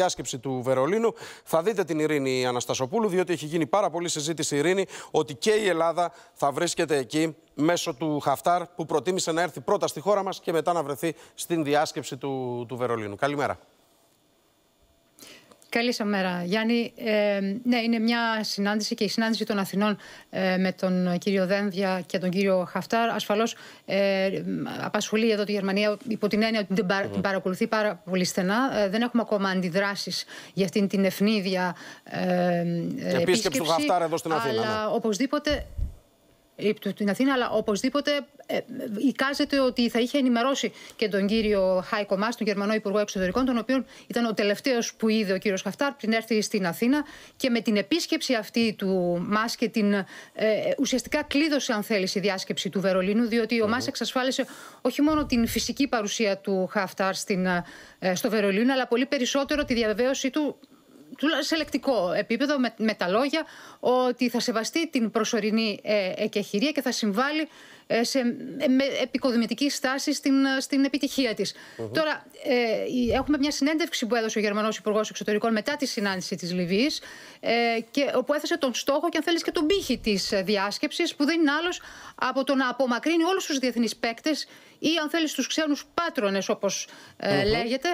διάσκεψη του Βερολίνου θα δείτε την Ειρήνη Αναστασοπούλου, διότι έχει γίνει πάρα πολύ συζήτηση Ειρήνη ότι και η Ελλάδα θα βρίσκεται εκεί μέσω του Χαφτάρ που προτίμησε να έρθει πρώτα στη χώρα μας και μετά να βρεθεί στην διάσκεψη του, του Βερολίνου. Καλημέρα. Καλή σας μέρα, Γιάννη. Ε, ναι, είναι μια συνάντηση και η συνάντηση των Αθηνών ε, με τον κύριο Δένδια και τον κύριο Χαφτάρ. Ασφαλώς ε, απασχολεί εδώ τη Γερμανία υπό την έννοια ότι την, παρακολουθεί πάρα πολύ στενά. Ε, δεν έχουμε ακόμα αντιδράσεις για αυτήν την ευνίδια επίσκεψη. Επίσκεψη του Χαφτάρ εδώ στην Αθήνα. Αλλά ναι. οπωσδήποτε ε, την Αθήνα, αλλά οπωσδήποτε ε, εικάζεται ότι θα είχε ενημερώσει και τον κύριο Χάικο Μάς, τον Γερμανό Υπουργό Εξωτερικών, τον οποίο ήταν ο τελευταίος που είδε ο κύριος Χαφτάρ πριν έρθει στην Αθήνα. Και με την επίσκεψη αυτή του Μάς και την. Ε, ουσιαστικά κλείδωσε, αν θέλεις, η διάσκεψη του Βερολίνου, διότι ο Μάς εξασφάλισε όχι μόνο την φυσική παρουσία του Χαφτάρ στην, στο Βερολίνο, αλλά πολύ περισσότερο τη διαβεβαίωσή του σε λεκτικό επίπεδο, με, τα λόγια, ότι θα σεβαστεί την προσωρινή ε, εκεχηρία και θα συμβάλλει ε, σε, ε, με επικοδημητική στάση στην, ε, στην επιτυχία της. Τώρα, ε, έχουμε μια συνέντευξη που έδωσε ο Γερμανός Υπουργός Εξωτερικών μετά τη συνάντηση της Λιβύης, ε, όπου έθεσε τον στόχο και αν θέλεις και τον πύχη της διάσκεψης, που δεν είναι άλλος από το να απομακρύνει όλους τους διεθνείς παίκτες ή αν θέλεις τους ξένους πάτρονες, όπως ε, λέγεται,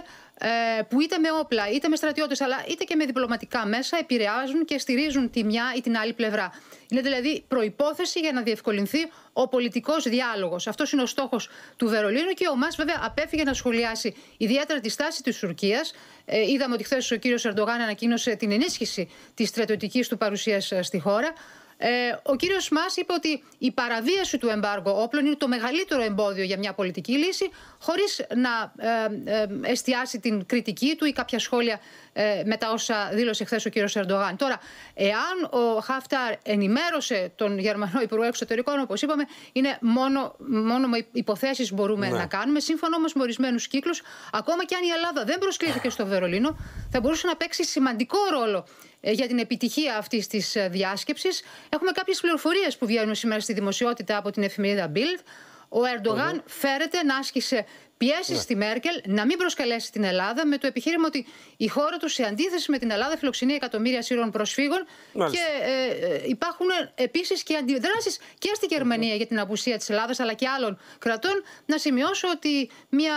που είτε με όπλα, είτε με στρατιώτες, αλλά είτε και με διπλωματικά μέσα επηρεάζουν και στηρίζουν τη μια ή την άλλη πλευρά. Είναι δηλαδή προπόθεση για να διευκολυνθεί ο πολιτικός διάλογος. Αυτός είναι ο στόχος του Βερολίνου και ο Μα, βέβαια, απέφυγε να σχολιάσει ιδιαίτερα τη στάση της Τουρκίας. Ε, είδαμε ότι χθες ο κύριος Ερντογάν ανακοίνωσε την ενίσχυση της στρατιωτικής του παρουσίας ε, στη χώρα. Ε, ο κύριος Μα είπε ότι η παραβίαση του εμπάργου όπλων είναι το μεγαλύτερο εμπόδιο για μια πολιτική λύση, χωρίς να ε, ε, εστιάσει την κριτική του ή κάποια σχόλια ε, με τα όσα δήλωσε χθες ο κύριος Ερντογάν. Τώρα, εάν ο Χαφτάρ ενημέρωσε τον Γερμανό Υπουργό Εξωτερικών, όπως είπαμε, είναι μόνο, μόνο με υποθέσεις μπορούμε ναι. να κάνουμε. Σύμφωνα όμως με ορισμένους κύκλους, ακόμα και αν η Ελλάδα δεν προσκλήθηκε στο Βερολίνο, θα μπορούσε να παίξει σημαντικό ρόλο ε, για την επιτυχία αυτής της ε, διάσκεψης. Έχουμε κάποιες πληροφορίες που βγαίνουν σήμερα στη δημοσιότητα από την εφημερίδα Bild. Ο Ερντογάν φέρεται να άσκησε πιέσει ναι. τη Μέρκελ να μην προσκαλέσει την Ελλάδα με το επιχείρημα ότι η χώρα τους, σε αντίθεση με την Ελλάδα, φιλοξενεί εκατομμύρια Σύρων προσφύγων. Και ε, ε, υπάρχουν επίσης και αντιδράσεις και στη Γερμανία για την απουσία της Ελλάδας αλλά και άλλων κρατών. Να σημειώσω ότι μία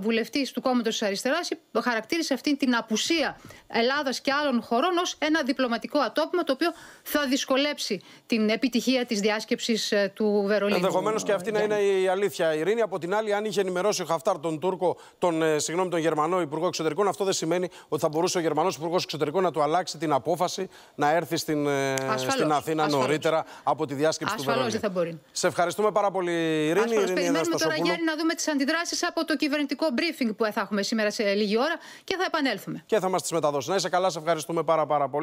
βουλευτής του κόμματος της Αριστεράς χαρακτήρισε αυτή την απουσία Ελλάδας και άλλων χωρών ως ένα διπλωματικό ατόπιμο το οποίο θα δυσκολέψει την επιτυχία της διάσκεψης ε, του Βερολίνου. Ενδεχομένως και αυτή να ναι. είναι η αλήθεια, Ειρήνη. Από την άλλη, αν είχε ενημερώσει ο Χαφτάρ, τον Τούρκο, τον, ε, συγγνώμη, τον Γερμανό Υπουργό Εξωτερικών, αυτό δεν σημαίνει ότι θα μπορούσε ο Γερμανός Υπουργός Εξωτερικών να του αλλάξει την απόφαση να έρθει στην, ε, στην Αθήνα ασφαλώς. νωρίτερα από τη διάσκεψη ασφαλώς, του Βερολίνου. δεν θα μπορεί. Σε ευχαριστούμε πάρα πολύ, Ειρήνη. Ασφαλώς, Ειρήνη περιμένουμε τώρα, Γιάννη, να δούμε τις αντιδράσεις από το κυβερνητικό briefing που θα έχουμε σήμερα σε λίγη ώρα και θα επανέλθουμε. Και θα μας τις μεταδώσει. Να είσαι καλά, σε ευχαριστούμε πάρα, πάρα πολύ.